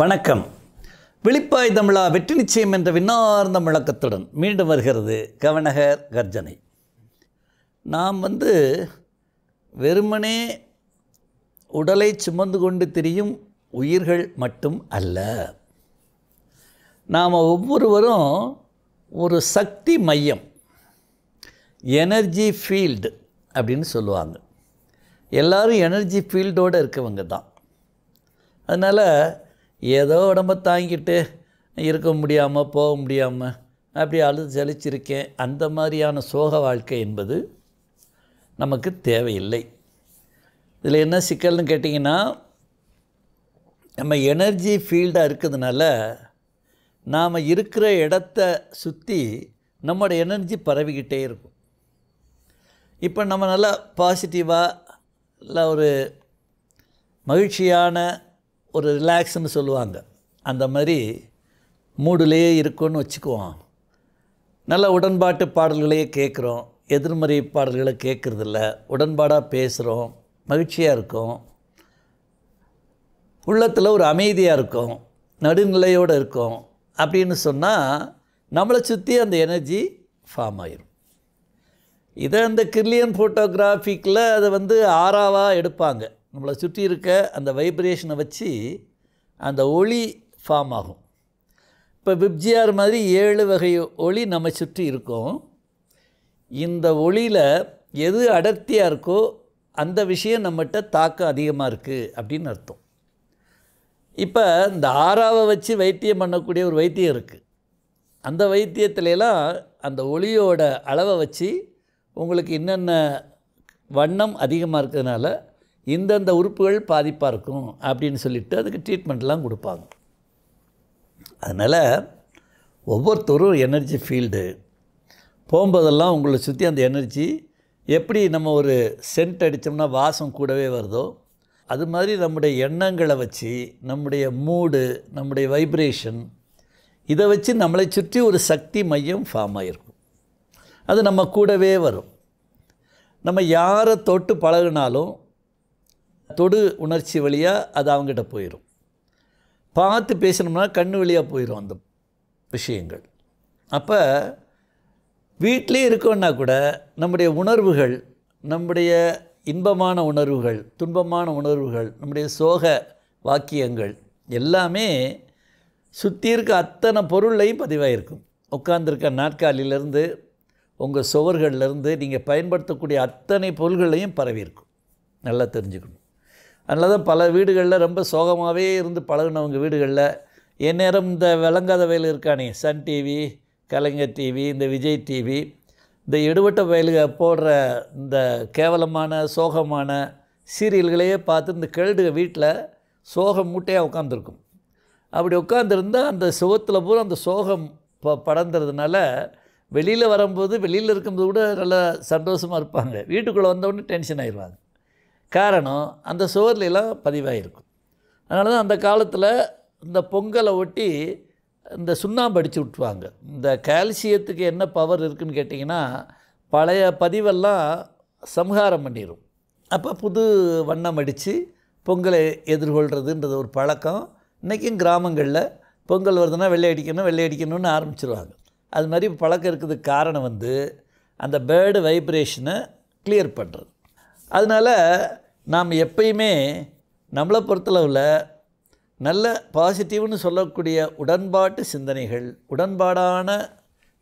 வணக்கம் விழிப்பாய் தமிழா வெற்றி நிச்சயம் என்ற விண்ணார்ந்த முழக்கத்துடன் மீண்டும் வருகிறது கவனகர் கர்ஜனை நாம் வந்து வெறுமனே உடலை சுமந்து கொண்டு திரியும் உயிர்கள் மட்டும் அல்ல நாம் ஒவ்வொருவரும் ஒரு சக்தி மையம் எனர்ஜி ஃபீல்டு அப்படின்னு சொல்லுவாங்க எல்லோரும் எனர்ஜி ஃபீல்டோடு இருக்கவங்க தான் அதனால் ஏதோ உடம்ப தாங்கிட்டு இருக்க முடியாமல் போக முடியாமல் அப்படி அழுது செழிச்சிருக்கேன் அந்த மாதிரியான சோக வாழ்க்கை என்பது நமக்கு தேவையில்லை இதில் என்ன சிக்கல்னு கேட்டிங்கன்னா நம்ம எனர்ஜி ஃபீல்டாக இருக்கிறதுனால நாம் இருக்கிற இடத்த சுற்றி நம்மளோட எனர்ஜி பரவிக்கிட்டே இருக்கும் இப்போ நம்ம நல்லா பாசிட்டிவாக இல்லை ஒரு மகிழ்ச்சியான ஒரு ரிலாக்ஸ்னு சொல்லுவாங்க அந்த மாதிரி மூடுலேயே இருக்குன்னு வச்சுக்குவோம் நல்ல உடன்பாட்டு பாடல்களையே கேட்குறோம் எதிர்மறை பாடல்களை கேட்குறதில்ல உடன்பாடாக பேசுகிறோம் மகிழ்ச்சியாக இருக்கும் உள்ளத்தில் ஒரு அமைதியாக இருக்கும் நடுநிலையோடு இருக்கும் அப்படின்னு சொன்னால் நம்மளை சுற்றி அந்த எனர்ஜி ஃபார்ம் ஆயிரும் இதை அந்த கிரில்லியன் ஃபோட்டோகிராஃபிக்கில் அதை வந்து ஆறாவாக எடுப்பாங்க நம்மளை சுற்றி இருக்க அந்த வைப்ரேஷனை வச்சு அந்த ஒளி ஃபார்ம் ஆகும் இப்போ விப்ஜிஆர் மாதிரி ஏழு வகை ஒளி நம்ம சுற்றி இருக்கும் இந்த ஒளியில் எது அடர்த்தியாக இருக்கோ அந்த விஷயம் நம்மகிட்ட தாக்கம் அதிகமாக இருக்குது அப்படின்னு அர்த்தம் இப்போ இந்த ஆறாவை வச்சு வைத்தியம் பண்ணக்கூடிய ஒரு வைத்தியம் இருக்குது அந்த வைத்தியத்திலலாம் அந்த ஒளியோட அளவை வச்சு உங்களுக்கு என்னென்ன வண்ணம் அதிகமாக இருக்கிறதுனால இந்தந்த உறுப்புகள் பாதிப்பாக இருக்கும் அப்படின்னு சொல்லிவிட்டு அதுக்கு ட்ரீட்மெண்ட்லாம் கொடுப்பாங்க அதனால் ஒவ்வொருத்தரும் எனர்ஜி ஃபீல்டு போகும்போதெல்லாம் உங்களை சுற்றி அந்த எனர்ஜி எப்படி நம்ம ஒரு சென்ட் அடித்தோம்னா வாசம் கூடவே வருதோ அது மாதிரி நம்முடைய எண்ணங்களை வச்சு நம்முடைய மூடு நம்முடைய வைப்ரேஷன் இதை வச்சு நம்மளை சுற்றி ஒரு சக்தி மையம் ஃபார்ம் ஆகிருக்கும் அது நம்ம கூடவே வரும் நம்ம யாரை தொட்டு பழகினாலும் தொடு உணர்ச்சி வழியாக அது அவங்ககிட்ட போயிடும் பார்த்து பேசணும்னா கண்ணு வழியாக போயிடும் அந்த விஷயங்கள் அப்போ வீட்டிலே இருக்கோன்னா கூட நம்முடைய உணர்வுகள் நம்முடைய இன்பமான உணர்வுகள் துன்பமான உணர்வுகள் நம்முடைய சோக வாக்கியங்கள் எல்லாமே சுற்றி இருக்க அத்தனை பொருளையும் பதிவாயிருக்கும் உட்காந்துருக்க நாற்காலியிலேருந்து உங்கள் சுவர்கள்லேருந்து நீங்கள் பயன்படுத்தக்கூடிய அத்தனை பொருள்களையும் பரவியிருக்கும் நல்லா தெரிஞ்சுக்கணும் அதனால தான் பல வீடுகளில் ரொம்ப சோகமாகவே இருந்து பழகினவங்க வீடுகளில் எந்நேரம் இந்த விளங்காத வேலை இருக்கானே சன் டிவி கலைஞர் டிவி இந்த விஜய் டிவி இந்த எடுபட்ட வயலுக போடுற இந்த கேவலமான சோகமான சீரியல்களையே பார்த்து இந்த கெழுடுக வீட்டில் சோகம் மூட்டையாக உட்காந்துருக்கும் அப்படி உட்காந்துருந்தால் அந்த சுகத்தில் பூரா அந்த சோகம் ப படர்ந்துறதுனால வெளியில் வரும்போது வெளியில் இருக்கும்போது கூட நல்லா சந்தோஷமாக இருப்பாங்க வீட்டுக்குள்ளே வந்தவுடனே டென்ஷன் ஆயிடுவாங்க காரணம் அந்த சுவர்லாம் பதிவாகிருக்கும் அதனால தான் அந்த காலத்தில் இந்த பொங்கலை ஒட்டி இந்த சுண்ணாம்பு அடித்து விட்டுருவாங்க இந்த கால்சியத்துக்கு என்ன பவர் இருக்குதுன்னு கேட்டிங்கன்னா பழைய பதிவெல்லாம் சம்ஹாரம் பண்ணிடும் அப்போ புது வண்ணம் அடித்து பொங்கலை எதிர்கொள்கிறதுன்றது ஒரு பழக்கம் இன்றைக்கும் கிராமங்களில் பொங்கல் வருதுன்னா வெள்ளை அடிக்கணும் வெள்ளை அடிக்கணும்னு ஆரம்பிச்சிருவாங்க அது மாதிரி பழக்கம் இருக்கிறதுக்கு காரணம் வந்து அந்த பேர்டு வைப்ரேஷனை கிளியர் பண்ணுறது அதனால் நாம் எப்பயுமே நம்மளை பொறுத்தளவில் நல்ல பாசிட்டிவ்னு சொல்லக்கூடிய உடன்பாட்டு சிந்தனைகள் உடன்பாடான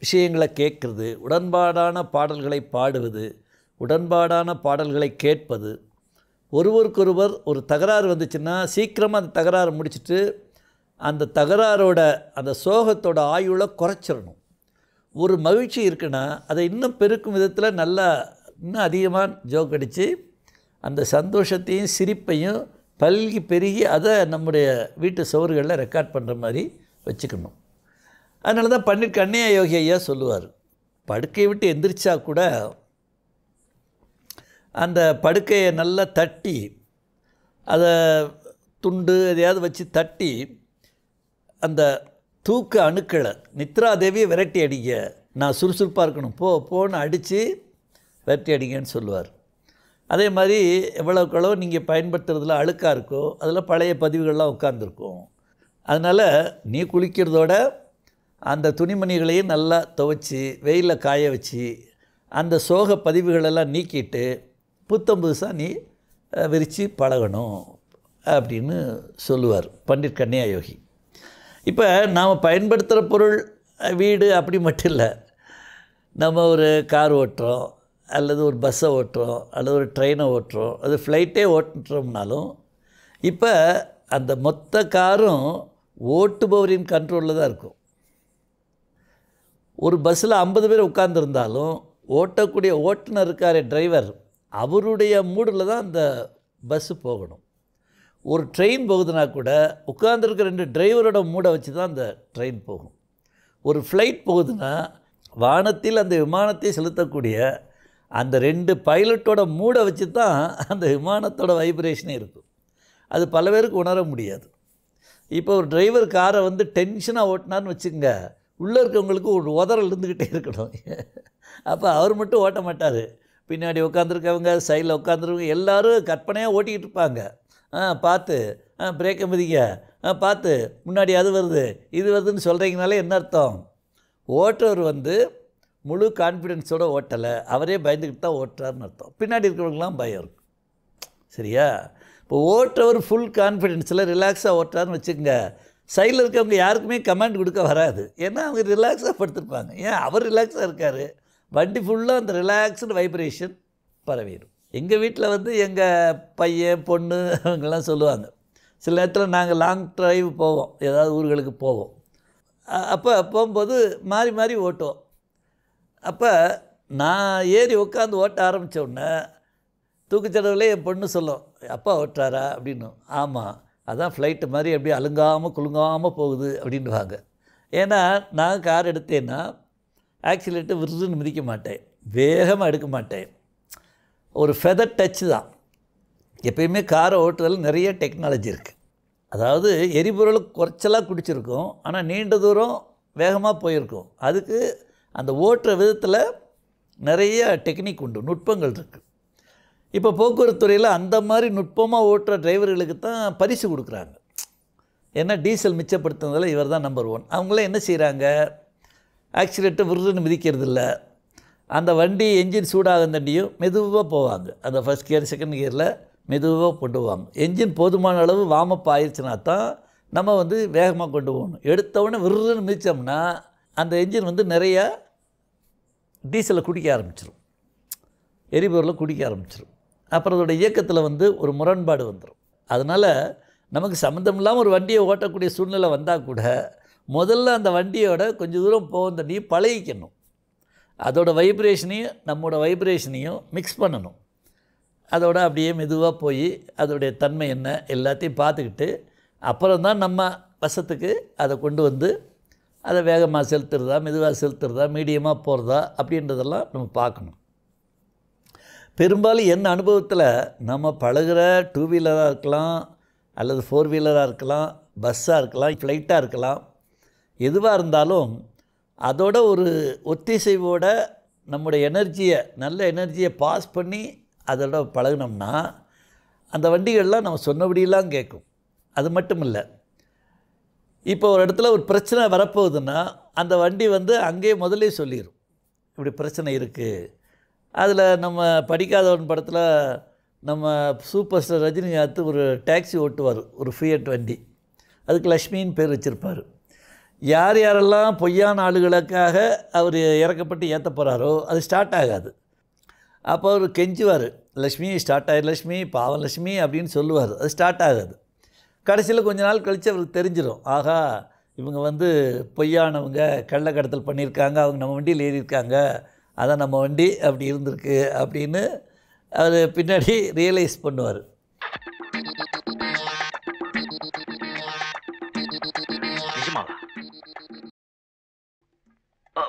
விஷயங்களை கேட்குறது உடன்பாடான பாடல்களை பாடுவது உடன்பாடான பாடல்களை கேட்பது ஒருவருக்கொருவர் ஒரு தகராறு வந்துச்சுன்னா சீக்கிரமாக அந்த தகராறு முடிச்சுட்டு அந்த தகராறோட அந்த சோகத்தோட ஆயுள குறைச்சிடணும் ஒரு மகிழ்ச்சி இருக்குன்னா அதை இன்னும் பெருக்கும் விதத்தில் நல்லா இன்னும் அதிகமாக ஜோக் அடித்து அந்த சந்தோஷத்தையும் சிரிப்பையும் பல்கி பெருகி அதை நம்முடைய வீட்டு சுவர்களில் ரெக்கார்ட் பண்ணுற மாதிரி வச்சுக்கணும் அதனால தான் பன்னீர் கண்ணையா யோகி ஐயா சொல்லுவார் படுக்கையை விட்டு எந்திரிச்சா கூட அந்த படுக்கையை நல்லா தட்டி அதை துண்டு எதையாவது வச்சு தட்டி அந்த தூக்க அணுக்களை நித்ராதேவியை விரட்டி அடிங்க நான் சுறுசுறுப்பாக இருக்கணும் போ போன்னு அடித்து விரட்டி அடிங்கன்னு சொல்லுவார் அதே மாதிரி எவ்வளோக்களோ நீங்கள் பயன்படுத்துறதுல அழுக்காக இருக்கோ அதில் பழைய பதிவுகள்லாம் உட்காந்துருக்கும் அதனால் நீ குளிக்கிறதோட அந்த துணிமணிகளையும் நல்லா துவைச்சி வெயிலில் காய வச்சு அந்த சோக பதிவுகளெல்லாம் நீக்கிட்டு புத்தம் புதுசாக நீ விரித்து பழகணும் அப்படின்னு சொல்லுவார் பண்டிட் கன்னியா யோகி இப்போ நாம் பயன்படுத்துகிற பொருள் வீடு அப்படி மட்டும் இல்லை நம்ம ஒரு கார் ஓட்டுறோம் அல்லது ஒரு பஸ்ஸை ஓட்டுறோம் அல்லது ஒரு ட்ரெயினை ஓட்டுறோம் அது ஃப்ளைட்டே ஓட்டுறோம்னாலும் இப்போ அந்த மொத்த காரும் ஓட்டுபவரின் கண்ட்ரோலில் தான் இருக்கும் ஒரு பஸ்ஸில் ஐம்பது பேர் உட்காந்துருந்தாலும் ஓட்டக்கூடிய ஓட்டுநர் இருக்கார் டிரைவர் அவருடைய மூடில் தான் அந்த பஸ்ஸு போகணும் ஒரு ட்ரெயின் போகுதுன்னா கூட உட்காந்துருக்க ரெண்டு டிரைவரோட மூடை வச்சு தான் அந்த ட்ரெயின் போகும் ஒரு ஃப்ளைட் போகுதுன்னா வானத்தில் அந்த விமானத்தை செலுத்தக்கூடிய அந்த ரெண்டு பைலட்டோட மூடை வச்சு தான் அந்த விமானத்தோட வைப்ரேஷனே இருக்கும் அது பல பேருக்கு உணர முடியாது இப்போ ஒரு டிரைவர் காரை வந்து டென்ஷனாக ஓட்டினான்னு வச்சுக்கோங்க உள்ளே இருக்கவங்களுக்கு ஒரு உதறல் இருந்துக்கிட்டே இருக்கணும் அப்போ அவர் மட்டும் ஓட்ட மாட்டார் பின்னாடி உட்காந்துருக்கவங்க சைடில் உட்காந்துருக்கவங்க எல்லோரும் கற்பனையாக ஓட்டிக்கிட்டு இருப்பாங்க ஆ பார்த்து ஆ பிரேக்கை மதிக்க ஆ பார்த்து முன்னாடி அது வருது இது வருதுன்னு சொல்கிறீங்கனாலே என்ன அர்த்தம் ஓட்டுறவர் வந்து முழு கான்ஃபிடென்ஸோடு ஓட்டலை அவரே பயந்துக்கிட்டு தான் ஓட்டுறாருன்னு அர்த்தம் பின்னாடி இருக்கிறவங்களாம் பயம் இருக்கும் சரியா இப்போ ஓட்டுறவர் ஃபுல் கான்ஃபிடென்ஸில் ரிலாக்ஸாக ஓட்டுறாருன்னு வச்சுக்கோங்க சைடில் இருக்கவங்க யாருக்குமே கமெண்ட் கொடுக்க வராது ஏன்னா அவங்க ரிலாக்ஸாக படுத்துருப்பாங்க ஏன் அவர் ரிலாக்ஸாக இருக்கார் வண்டி ஃபுல்லாக அந்த ரிலாக்ஸ்டு வைப்ரேஷன் பரவிடும் எங்கள் வீட்டில் வந்து எங்கள் பையன் பொண்ணு அவங்கெல்லாம் சொல்லுவாங்க சில நேரத்தில் நாங்கள் லாங் ட்ரைவ் போவோம் ஏதாவது ஊர்களுக்கு போவோம் அப்போ போகும்போது மாறி மாறி ஓட்டுவோம் அப்போ நான் ஏறி உட்காந்து ஓட்ட ஆரம்பித்தோடனே தூக்குச்சடவுலே என் பொண்ணு சொல்லும் அப்பா ஓட்டுறாரா அப்படின்னும் ஆமாம் அதான் ஃப்ளைட்டு மாதிரி அப்படியே அழுங்காமல் குலுங்காமல் போகுது அப்படின்வாங்க ஏன்னா நான் கார் எடுத்தேன்னா ஆக்சிலேட்டு விருதுன்னு மிதிக்க மாட்டேன் வேகமாக எடுக்க மாட்டேன் ஒரு ஃபெதர் டச்சு தான் எப்பயுமே காரை ஓட்டுதல் நிறைய டெக்னாலஜி இருக்குது அதாவது எரிபொருள் குறைச்சலாக குடிச்சிருக்கும் ஆனால் நீண்ட தூரம் வேகமாக போயிருக்கும் அதுக்கு அந்த ஓட்டுற விதத்தில் நிறைய டெக்னிக் உண்டு நுட்பங்கள் இருக்குது இப்போ போக்குவரத்து துறையில் அந்த மாதிரி நுட்பமாக ஓட்டுற டிரைவர்களுக்கு தான் பரிசு கொடுக்குறாங்க ஏன்னா டீசல் மிச்சப்படுத்துனதில் இவர் தான் நம்பர் ஒன் அவங்களாம் என்ன செய்கிறாங்க ஆக்சிடென்ட்டு விருதுன்னு மிதிக்கிறது இல்லை அந்த வண்டி என்ஜின் சூடாகும் தண்டியும் மெதுவாக போவாங்க அந்த ஃபஸ்ட் கியர் செகண்ட் கியரில் மெதுவாக கொண்டு போவாங்க என்ஜின் போதுமான அளவு வார்மப் ஆயிடுச்சுனா தான் நம்ம வந்து வேகமாக கொண்டு போகணும் எடுத்தவொடனே விருதுன்னு மிதித்தோம்னா அந்த என்ஜின் வந்து நிறையா டீசலை குடிக்க ஆரம்பிச்சிடும் எரிபொருளை குடிக்க ஆரம்பிச்சிடும் அப்புறம் அதோடய இயக்கத்தில் வந்து ஒரு முரண்பாடு வந்துடும் அதனால் நமக்கு சம்மந்தம் இல்லாமல் ஒரு வண்டியை ஓட்டக்கூடிய சூழ்நிலை வந்தால் கூட முதல்ல அந்த வண்டியோட கொஞ்சம் தூரம் போகிற நீ பழகிக்கணும் அதோடய வைப்ரேஷனையும் நம்மளோட வைப்ரேஷனையும் மிக்ஸ் பண்ணணும் அதோட அப்படியே மெதுவாக போய் அதோடைய தன்மை என்ன எல்லாத்தையும் பார்த்துக்கிட்டு அப்புறம் தான் நம்ம வசத்துக்கு அதை கொண்டு வந்து அதை வேகமாக செலுத்துறதா மெதுவாக செலுத்துறதா மீடியமாக போகிறதா அப்படின்றதெல்லாம் நம்ம பார்க்கணும் பெரும்பாலும் என் அனுபவத்தில் நம்ம பழகிற டூ வீலராக இருக்கலாம் அல்லது ஃபோர் வீலராக இருக்கலாம் பஸ்ஸாக இருக்கலாம் ஃப்ளைட்டாக இருக்கலாம் எதுவாக இருந்தாலும் அதோட ஒரு ஒத்திசைவோட நம்முடைய எனர்ஜியை நல்ல எனர்ஜியை பாஸ் பண்ணி அதோட பழகினோம்னா அந்த வண்டிகள்லாம் நம்ம சொன்னபடியெல்லாம் கேட்கும் அது மட்டும் இல்லை இப்போ ஒரு இடத்துல ஒரு பிரச்சனை வரப்போகுதுன்னா அந்த வண்டி வந்து அங்கேயே முதலே சொல்லிடும் இப்படி பிரச்சனை இருக்குது அதில் நம்ம படிக்காதவன் படத்தில் நம்ம சூப்பர் ஸ்டார் ரஜினிகாந்த் ஒரு டாக்ஸி ஓட்டுவார் ஒரு ஃபியட் வண்டி அதுக்கு லக்ஷ்மின்னு பேர் வச்சுருப்பார் யார் யாரெல்லாம் பொய்யான ஆளுகளுக்காக அவர் இறக்கப்பட்டு ஏற்ற போகிறாரோ அது ஸ்டார்ட் ஆகாது அப்போ அவர் கெஞ்சுவார் லக்ஷ்மி ஸ்டார்ட் ஆகிரு லக்ஷ்மி பாவலட்சுமி அப்படின்னு சொல்லுவார் அது ஸ்டார்ட் ஆகாது கடைசியில் கொஞ்ச நாள் கழித்து அவருக்கு தெரிஞ்சிடும் ஆகா இவங்க வந்து பொய்யானவங்க கடத்தல் பண்ணியிருக்காங்க அவங்க நம்ம வண்டியில் ஏறியிருக்காங்க அதான் நம்ம வண்டி அப்படி இருந்திருக்கு அப்படின்னு அவர் பின்னாடி ரியலைஸ் பண்ணுவார்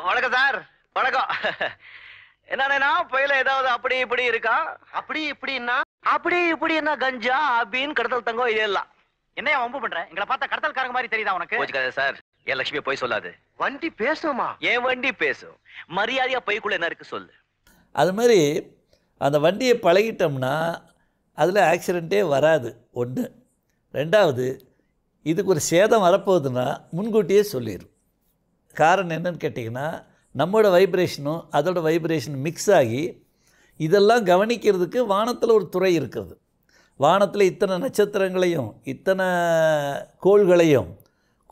வணக்கம் சார் வணக்கம் என்னன்னா புயல ஏதாவது அப்படி இப்படி இருக்கா அப்படி இப்படின்னா அப்படி இப்படி என்ன கஞ்சா அப்படின்னு கடத்தல் தங்கம் இதெல்லாம் என்னையா வம்பு பண்ற எங்களை பார்த்தா கடத்தல்காரங்க மாதிரி தெரியுதா உனக்கு கோச்சுக்காத சார் என் லட்சுமி போய் சொல்லாது வண்டி பேசுமா என் வண்டி பேசும் மரியாதையா பைக்குள்ள என்ன இருக்கு சொல்லு அது மாதிரி அந்த வண்டியை பழகிட்டோம்னா அதில் ஆக்சிடெண்ட்டே வராது ஒன்று ரெண்டாவது இதுக்கு ஒரு சேதம் வரப்போகுதுன்னா முன்கூட்டியே சொல்லிடும் காரணம் என்னன்னு கேட்டிங்கன்னா நம்மளோட வைப்ரேஷனும் அதோட வைப்ரேஷன் மிக்ஸ் ஆகி இதெல்லாம் கவனிக்கிறதுக்கு வானத்தில் ஒரு துறை இருக்கிறது வானத்தில் இத்தனை நட்சத்திரங்களையும் இத்தனை கோள்களையும்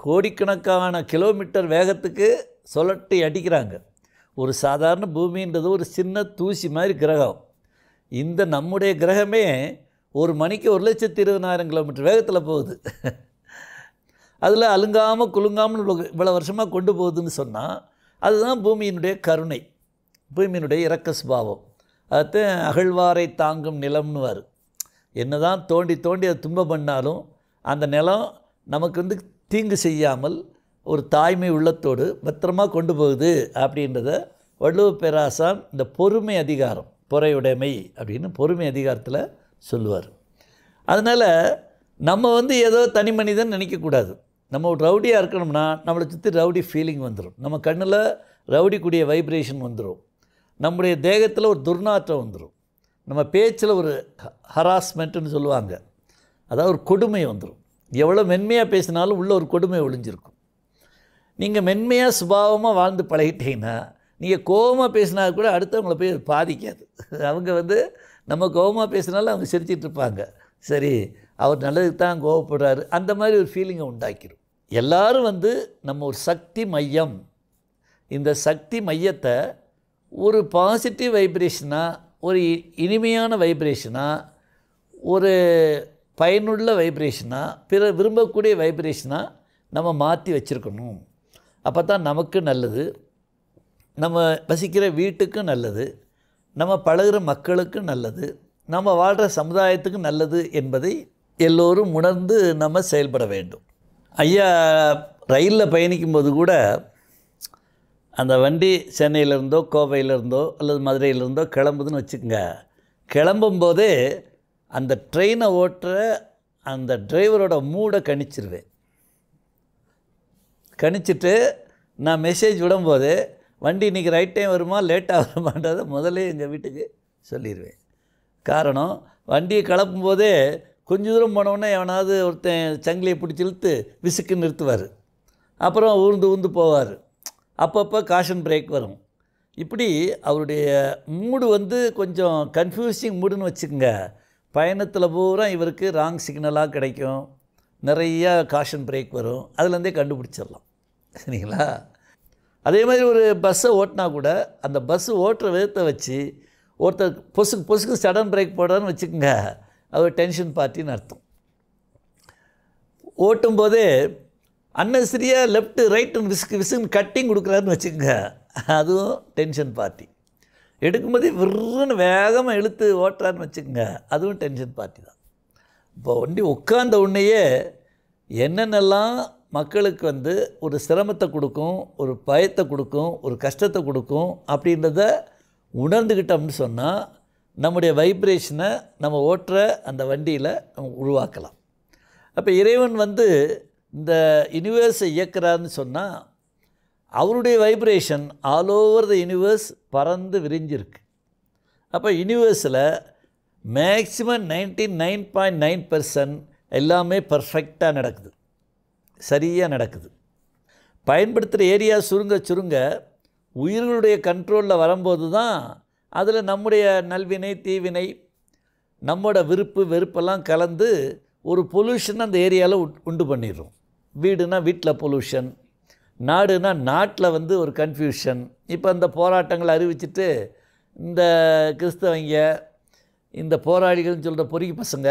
கோடிக்கணக்கான கிலோமீட்டர் வேகத்துக்கு சுழட்டி அடிக்கிறாங்க ஒரு சாதாரண பூமின்றது ஒரு சின்ன தூசி மாதிரி கிரகம் இந்த நம்முடைய கிரகமே ஒரு மணிக்கு ஒரு லட்சத்தி இருபதனாயிரம் கிலோமீட்டர் வேகத்தில் போகுது அதில் அலுங்காமல் குலுங்காமல் இவ்வளோ வருஷமாக கொண்டு போகுதுன்னு சொன்னால் அதுதான் பூமியினுடைய கருணை பூமியினுடைய இறக்க சுபாவம் அதுதான் அகழ்வாரை தாங்கும் நிலம்னு வரும் என்ன தான் தோண்டி தோண்டி அதை துன்பம் பண்ணாலும் அந்த நிலம் நமக்கு வந்து தீங்கு செய்யாமல் ஒரு தாய்மை உள்ளத்தோடு பத்திரமாக கொண்டு போகுது அப்படின்றத வள்ளுவ பேராசான் இந்த பொறுமை அதிகாரம் பொறையுடைமை அப்படின்னு பொறுமை அதிகாரத்தில் சொல்லுவார் அதனால் நம்ம வந்து ஏதோ தனி மனிதன் நினைக்கக்கூடாது நம்ம ஒரு ரவுடியாக இருக்கணும்னா நம்மளை சுற்றி ரவுடி ஃபீலிங் வந்துடும் நம்ம கண்ணில் ரவுடி கூடிய வைப்ரேஷன் வந்துடும் நம்முடைய தேகத்தில் ஒரு துர்நாற்றம் வந்துடும் நம்ம பேச்சில் ஒரு ஹராஸ்மெண்ட்டுன்னு சொல்லுவாங்க அதாவது ஒரு கொடுமை வந்துடும் எவ்வளோ மென்மையாக பேசினாலும் உள்ளே ஒரு கொடுமை ஒளிஞ்சிருக்கும் நீங்கள் மென்மையாக சுபாவமாக வாழ்ந்து பழகிட்டீங்கன்னா நீங்கள் கோபமாக பேசினா கூட அடுத்தவங்கள போய் பாதிக்காது அவங்க வந்து நம்ம கோபமாக பேசினாலும் அவங்க சிரிச்சிட்ருப்பாங்க இருப்பாங்க சரி அவர் நல்லதுக்கு தான் கோவப்படுறாரு அந்த மாதிரி ஒரு ஃபீலிங்கை உண்டாக்கிடும் எல்லோரும் வந்து நம்ம ஒரு சக்தி மையம் இந்த சக்தி மையத்தை ஒரு பாசிட்டிவ் வைப்ரேஷனாக ஒரு இனிமையான வைப்ரேஷனாக ஒரு பயனுள்ள வைப்ரேஷனாக பிற விரும்பக்கூடிய வைப்ரேஷனாக நம்ம மாற்றி வச்சுருக்கணும் அப்போ தான் நமக்கு நல்லது நம்ம வசிக்கிற வீட்டுக்கும் நல்லது நம்ம பழகிற மக்களுக்கும் நல்லது நம்ம வாழ்கிற சமுதாயத்துக்கு நல்லது என்பதை எல்லோரும் உணர்ந்து நம்ம செயல்பட வேண்டும் ஐயா ரயிலில் பயணிக்கும்போது கூட அந்த வண்டி சென்னையிலேருந்தோ கோவையிலேருந்தோ அல்லது மதுரையிலேருந்தோ கிளம்புதுன்னு வச்சுக்கோங்க கிளம்பும்போதே அந்த ட்ரெயினை ஓட்டுற அந்த டிரைவரோட மூடை கணிச்சிருவேன் கணிச்சுட்டு நான் மெசேஜ் விடும்போது வண்டி இன்றைக்கி ரைட் டைம் வருமா லேட்டாக வருமான்றதை முதல்ல எங்கள் வீட்டுக்கு சொல்லிடுவேன் காரணம் வண்டியை கிளப்பும் போதே கொஞ்சம் தூரம் போனவுடனே எவனாவது ஒருத்தன் சங்கிலியை பிடிச்சி இழுத்து விசுக்கு நிறுத்துவார் அப்புறம் ஊர்ந்து ஊர்ந்து போவார் அப்பப்போ காஷன் பிரேக் வரும் இப்படி அவருடைய மூடு வந்து கொஞ்சம் கன்ஃபியூசிங் மூடுன்னு வச்சுக்கோங்க பயணத்தில் பூரா இவருக்கு ராங் சிக்னலாக கிடைக்கும் நிறையா காஷன் பிரேக் வரும் அதுலேருந்தே கண்டுபிடிச்சிடலாம் சரிங்களா அதே மாதிரி ஒரு பஸ்ஸை ஓட்டினா கூட அந்த பஸ்ஸு ஓட்டுற விதத்தை வச்சு ஒருத்தர் பொசுக்கு பொசுக்கு சடன் பிரேக் போடுறான்னு வச்சுக்கோங்க அது டென்ஷன் பார்ட்டின்னு அர்த்தம் ஓட்டும் போதே அன்னெசரியாக லெஃப்ட்டு ரைட்டுன்னு விசுக்கு விசுக்குன்னு கட்டிங் கொடுக்குறாருன்னு வச்சுக்கோங்க அதுவும் டென்ஷன் பார்ட்டி எடுக்கும்போதே விற்றுன்னு வேகமாக இழுத்து ஓட்டுறான்னு வச்சுக்கோங்க அதுவும் டென்ஷன் பார்ட்டி தான் இப்போ வண்டி உட்காந்த உடனேயே என்னென்னலாம் மக்களுக்கு வந்து ஒரு சிரமத்தை கொடுக்கும் ஒரு பயத்தை கொடுக்கும் ஒரு கஷ்டத்தை கொடுக்கும் அப்படின்றத உணர்ந்துக்கிட்டோம்னு சொன்னால் நம்முடைய வைப்ரேஷனை நம்ம ஓட்டுற அந்த வண்டியில் நம்ம உருவாக்கலாம் அப்போ இறைவன் வந்து இந்த யூனிவர்ஸை இயக்கிறாருன்னு சொன்னால் அவருடைய vibration all over the universe பறந்து விரிஞ்சிருக்கு அப்போ யூனிவர்ஸில் maximum ninety nine point nine percent எல்லாமே பர்ஃபெக்டாக நடக்குது சரியாக நடக்குது பயன்படுத்துகிற ஏரியா சுருங்க சுருங்க உயிர்களுடைய கண்ட்ரோலில் வரும்போது தான் அதில் நம்முடைய நல்வினை தீவினை நம்மளோட விருப்பு வெறுப்பெல்லாம் கலந்து ஒரு பொல்யூஷன் அந்த ஏரியாவில் உண்டு பண்ணிடுறோம் வீடுனா வீட்டில் பொல்யூஷன் நாடுனா நாட்டில் வந்து ஒரு கன்ஃபியூஷன் இப்போ இந்த போராட்டங்களை அறிவிச்சிட்டு இந்த கிறிஸ்தவங்க இந்த போராளிகள்னு சொல்கிற பொறுக்கி பசங்க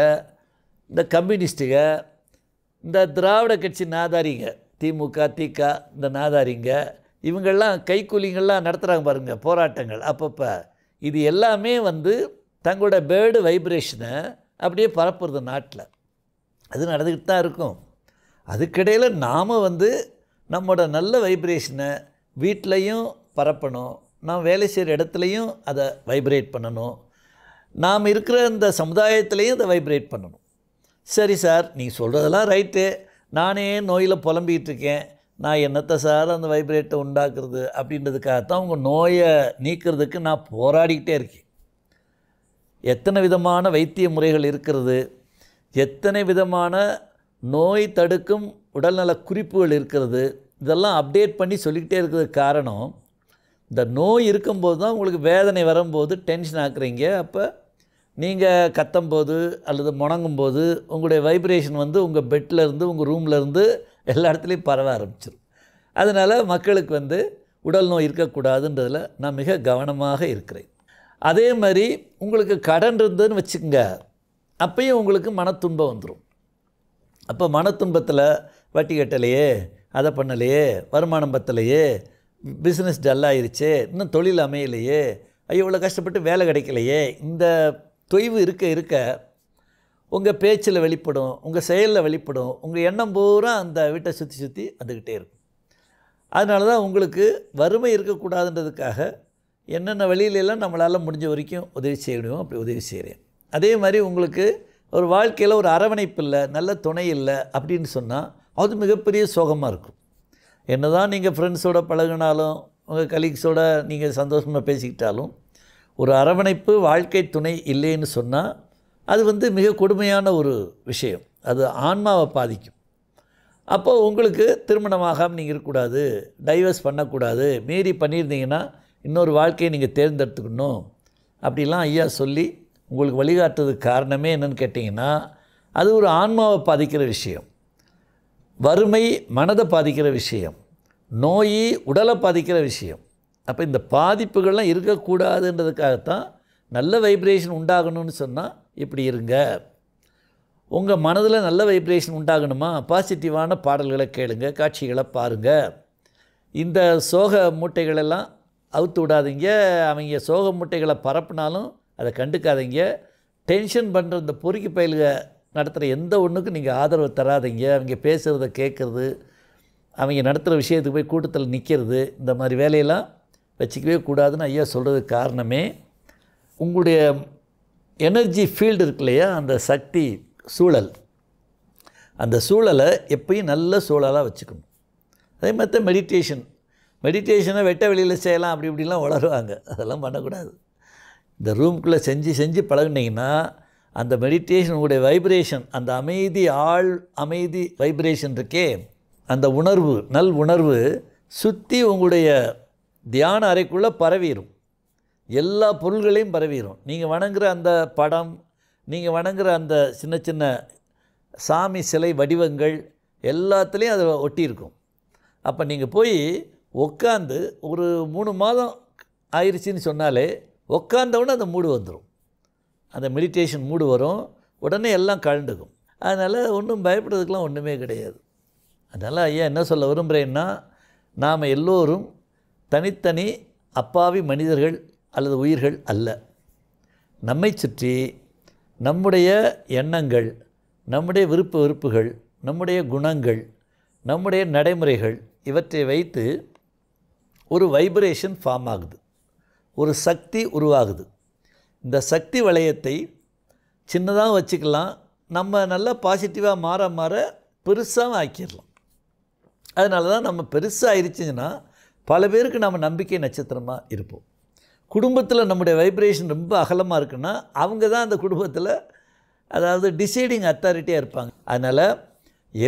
இந்த கம்யூனிஸ்ட்டுங்க இந்த திராவிட கட்சி நாதாரிங்க திமுக திக இந்த நாதாரிங்க இவங்கள்லாம் கைக்கூலிங்கள்லாம் நடத்துகிறாங்க பாருங்கள் போராட்டங்கள் அப்பப்போ இது எல்லாமே வந்து தங்களோட பேர்டு வைப்ரேஷனை அப்படியே பரப்புறது நாட்டில் அது நடந்துக்கிட்டு தான் இருக்கும் அதுக்கிடையில் நாம் வந்து நம்மளோட நல்ல வைப்ரேஷனை வீட்லேயும் பரப்பணும் நாம் வேலை செய்கிற இடத்துலையும் அதை வைப்ரேட் பண்ணணும் நாம் இருக்கிற இந்த சமுதாயத்துலேயும் அதை வைப்ரேட் பண்ணணும் சரி சார் நீ சொல்கிறதெல்லாம் ரைட்டு நானே நோயில் புலம்பிக்கிட்டு இருக்கேன் நான் என்னத்தை சார் அந்த வைப்ரேட்டை உண்டாக்குறது அப்படின்றதுக்காகத்தான் உங்கள் நோயை நீக்கிறதுக்கு நான் போராடிக்கிட்டே இருக்கேன் எத்தனை விதமான வைத்திய முறைகள் இருக்கிறது எத்தனை விதமான நோய் தடுக்கும் உடல்நல குறிப்புகள் இருக்கிறது இதெல்லாம் அப்டேட் பண்ணி சொல்லிக்கிட்டே இருக்கிறது காரணம் இந்த நோய் இருக்கும்போது தான் உங்களுக்கு வேதனை வரும்போது டென்ஷன் ஆக்குறீங்க அப்போ நீங்கள் கத்தும்போது அல்லது முணங்கும் போது உங்களுடைய வைப்ரேஷன் வந்து உங்கள் பெட்டிலேருந்து உங்கள் ரூம்லேருந்து எல்லா இடத்துலையும் பரவ ஆரம்பிச்சிடும் அதனால் மக்களுக்கு வந்து உடல் நோய் இருக்கக்கூடாதுன்றதில் நான் மிக கவனமாக இருக்கிறேன் அதே மாதிரி உங்களுக்கு கடன் இருந்ததுன்னு வச்சுக்கோங்க அப்பையும் உங்களுக்கு மனத்துன்பம் வந்துடும் அப்போ மன துன்பத்தில் வட்டி கட்டலையே அதை பண்ணலையே வருமானம் பத்தலையே பிஸ்னஸ் டல்லாகிருச்சு இன்னும் தொழில் அமையலையே ஐயோ இவ்வளோ கஷ்டப்பட்டு வேலை கிடைக்கலையே இந்த தொய்வு இருக்க இருக்க உங்கள் பேச்சில் வெளிப்படும் உங்கள் செயலில் வெளிப்படும் உங்கள் எண்ணம் பூரா அந்த வீட்டை சுற்றி சுற்றி வந்துக்கிட்டே இருக்கும் அதனால தான் உங்களுக்கு வறுமை இருக்கக்கூடாதுன்றதுக்காக என்னென்ன வழியிலெல்லாம் நம்மளால் முடிஞ்ச வரைக்கும் உதவி செய்யணும் அப்படி உதவி செய்கிறேன் அதே மாதிரி உங்களுக்கு ஒரு வாழ்க்கையில் ஒரு அரவணைப்பு இல்லை நல்ல துணை இல்லை அப்படின்னு சொன்னால் அது மிகப்பெரிய சோகமாக இருக்கும் என்ன தான் நீங்கள் ஃப்ரெண்ட்ஸோட பழகினாலும் உங்கள் கலீக்ஸோட நீங்கள் சந்தோஷமாக பேசிக்கிட்டாலும் ஒரு அரவணைப்பு வாழ்க்கை துணை இல்லைன்னு சொன்னால் அது வந்து மிக கொடுமையான ஒரு விஷயம் அது ஆன்மாவை பாதிக்கும் அப்போது உங்களுக்கு திருமணமாகாமல் நீங்கள் இருக்கக்கூடாது டைவர்ஸ் பண்ணக்கூடாது மீறி பண்ணியிருந்தீங்கன்னா இன்னொரு வாழ்க்கையை நீங்கள் தேர்ந்தெடுத்துக்கணும் அப்படிலாம் ஐயா சொல்லி உங்களுக்கு வழிகாட்டுறதுக்கு காரணமே என்னென்னு கேட்டிங்கன்னா அது ஒரு ஆன்மாவை பாதிக்கிற விஷயம் வறுமை மனதை பாதிக்கிற விஷயம் நோய் உடலை பாதிக்கிற விஷயம் அப்போ இந்த பாதிப்புகள்லாம் இருக்கக்கூடாதுன்றதுக்காகத்தான் நல்ல வைப்ரேஷன் உண்டாகணும்னு சொன்னால் இப்படி இருங்க உங்கள் மனதில் நல்ல வைப்ரேஷன் உண்டாகணுமா பாசிட்டிவான பாடல்களை கேளுங்க காட்சிகளை பாருங்கள் இந்த சோக மூட்டைகளெல்லாம் அவுத்து விடாதீங்க அவங்க சோக மூட்டைகளை பரப்புனாலும் அதை கண்டுக்காதீங்க டென்ஷன் பண்ணுற இந்த பொறுக்கி பயில்க நடத்துகிற எந்த ஒன்றுக்கும் நீங்கள் ஆதரவு தராதிங்க அவங்க பேசுகிறத கேட்குறது அவங்க நடத்துகிற விஷயத்துக்கு போய் கூட்டத்தில் நிற்கிறது இந்த மாதிரி வேலையெல்லாம் வச்சுக்கவே கூடாதுன்னு ஐயா சொல்கிறதுக்கு காரணமே உங்களுடைய எனர்ஜி ஃபீல்டு இருக்கு இல்லையா அந்த சக்தி சூழல் அந்த சூழலை எப்பயும் நல்ல சூழலாக வச்சுக்கணும் அதே மாதிரி தான் மெடிடேஷன் மெடிடேஷனை வெட்ட வெளியில் செய்யலாம் அப்படி இப்படிலாம் வளருவாங்க அதெல்லாம் பண்ணக்கூடாது இந்த ரூம்குள்ளே செஞ்சு செஞ்சு பழகுனீங்கன்னா அந்த மெடிடேஷன் உங்களுடைய வைப்ரேஷன் அந்த அமைதி ஆள் அமைதி வைப்ரேஷன் இருக்கே அந்த உணர்வு நல் உணர்வு சுற்றி உங்களுடைய தியான அறைக்குள்ளே பரவிடும் எல்லா பொருள்களையும் பரவிடும் நீங்கள் வணங்குற அந்த படம் நீங்கள் வணங்குற அந்த சின்ன சின்ன சாமி சிலை வடிவங்கள் எல்லாத்துலேயும் அதை ஒட்டியிருக்கும் அப்போ நீங்கள் போய் உட்காந்து ஒரு மூணு மாதம் ஆயிடுச்சின்னு சொன்னாலே உட்காந்தவுடனே அந்த மூடு வந்துடும் அந்த மெடிடேஷன் மூடு வரும் உடனே எல்லாம் கழண்டுக்கும் அதனால் ஒன்றும் பயப்படுறதுக்கெலாம் ஒன்றுமே கிடையாது அதனால் ஐயா என்ன சொல்ல விரும்புகிறேன்னா நாம் எல்லோரும் தனித்தனி அப்பாவி மனிதர்கள் அல்லது உயிர்கள் அல்ல நம்மை சுற்றி நம்முடைய எண்ணங்கள் நம்முடைய விருப்ப வெறுப்புகள் நம்முடைய குணங்கள் நம்முடைய நடைமுறைகள் இவற்றை வைத்து ஒரு வைப்ரேஷன் ஃபார்ம் ஆகுது ஒரு சக்தி உருவாகுது இந்த சக்தி வளையத்தை சின்னதாக வச்சுக்கலாம் நம்ம நல்லா பாசிட்டிவாக மாற மாற பெருசாக ஆக்கிடலாம் அதனால தான் நம்ம பெருசாக ஆயிடுச்சுன்னா பல பேருக்கு நம்ம நம்பிக்கை நட்சத்திரமாக இருப்போம் குடும்பத்தில் நம்முடைய வைப்ரேஷன் ரொம்ப அகலமாக இருக்குன்னா அவங்க தான் அந்த குடும்பத்தில் அதாவது டிசைடிங் அத்தாரிட்டியாக இருப்பாங்க அதனால்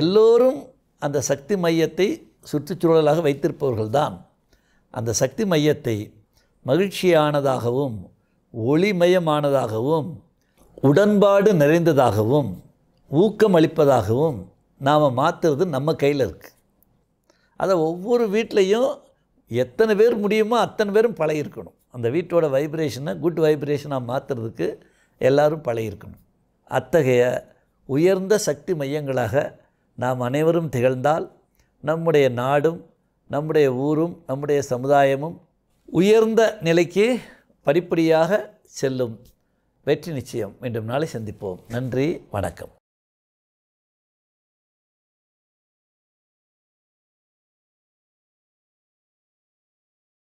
எல்லோரும் அந்த சக்தி மையத்தை சுற்றுச்சூழலாக வைத்திருப்பவர்கள் தான் அந்த சக்தி மையத்தை மகிழ்ச்சியானதாகவும் ஒளிமயமானதாகவும் உடன்பாடு நிறைந்ததாகவும் ஊக்கம் அளிப்பதாகவும் நாம் மாற்றுறது நம்ம கையில் இருக்குது அதை ஒவ்வொரு வீட்லேயும் எத்தனை பேர் முடியுமோ அத்தனை பேரும் பழகிருக்கணும் அந்த வீட்டோட வைப்ரேஷனை குட் வைப்ரேஷனாக மாற்றுறதுக்கு எல்லோரும் பழகிருக்கணும் அத்தகைய உயர்ந்த சக்தி மையங்களாக நாம் அனைவரும் திகழ்ந்தால் நம்முடைய நாடும் நம்முடைய ஊரும் நம்முடைய சமுதாயமும் உயர்ந்த நிலைக்கு படிப்படியாக செல்லும் வெற்றி நிச்சயம் மீண்டும் நாளை சந்திப்போம் நன்றி வணக்கம்